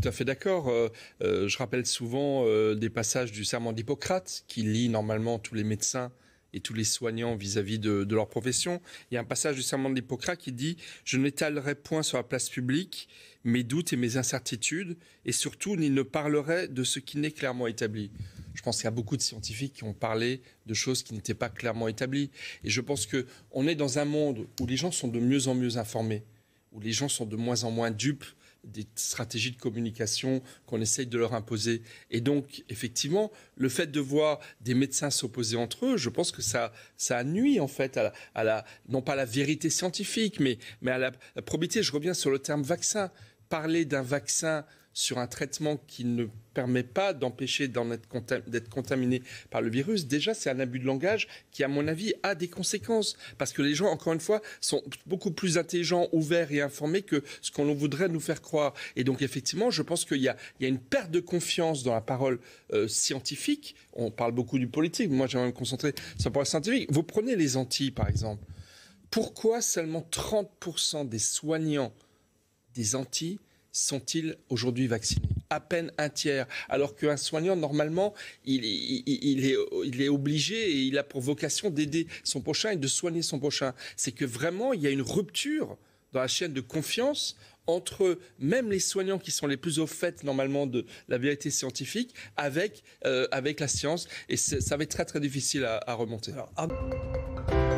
tout à fait d'accord. Euh, euh, je rappelle souvent euh, des passages du serment d'Hippocrate qui lie normalement tous les médecins et tous les soignants vis-à-vis de, leur profession. Il y a un passage du serment d'Hippocrate qui dit Je n'étalerai point sur la place publique mes doutes et mes incertitudes, et surtout, ni ne parlerai de ce qui n'est clairement établi. Je pense qu'il y a beaucoup de scientifiques qui ont parlé de choses qui n'étaient pas clairement établies. Et je pense qu'on est dans un monde où les gens sont de mieux en mieux informés, où les gens sont de moins en moins dupes des stratégies de communication qu'on essaye de leur imposer. Et donc, effectivement, le fait de voir des médecins s'opposer entre eux, je pense que ça, ça nuit en fait à la, non pas à la vérité scientifique, mais, mais à la, la probité. Je reviens sur le terme vaccin parler d'un vaccin sur un traitement qui ne permet pas d'empêcher d'être contaminé par le virus, déjà c'est un abus de langage qui, à mon avis, a des conséquences. Parce que les gens, encore une fois, sont beaucoup plus intelligents, ouverts et informés que ce qu'on voudrait nous faire croire. Et donc, effectivement, je pense qu'il y, a une perte de confiance dans la parole euh, scientifique. On parle beaucoup du politique, mais moi j'aimerais me concentrer sur la parole scientifique. Vous prenez les Antilles, par exemple. Pourquoi seulement 30% des soignants des Antilles sont-ils aujourd'hui vaccinés À peine un tiers, alors qu'un soignant, normalement, il, est, obligé et il a pour vocation d'aider son prochain et de soigner son prochain. C'est que vraiment, il y a une rupture dans la chaîne de confiance entre même les soignants qui sont les plus au fait normalement de la vérité scientifique avec, euh, avec la science. Et ça va être très très difficile à, remonter. Ah,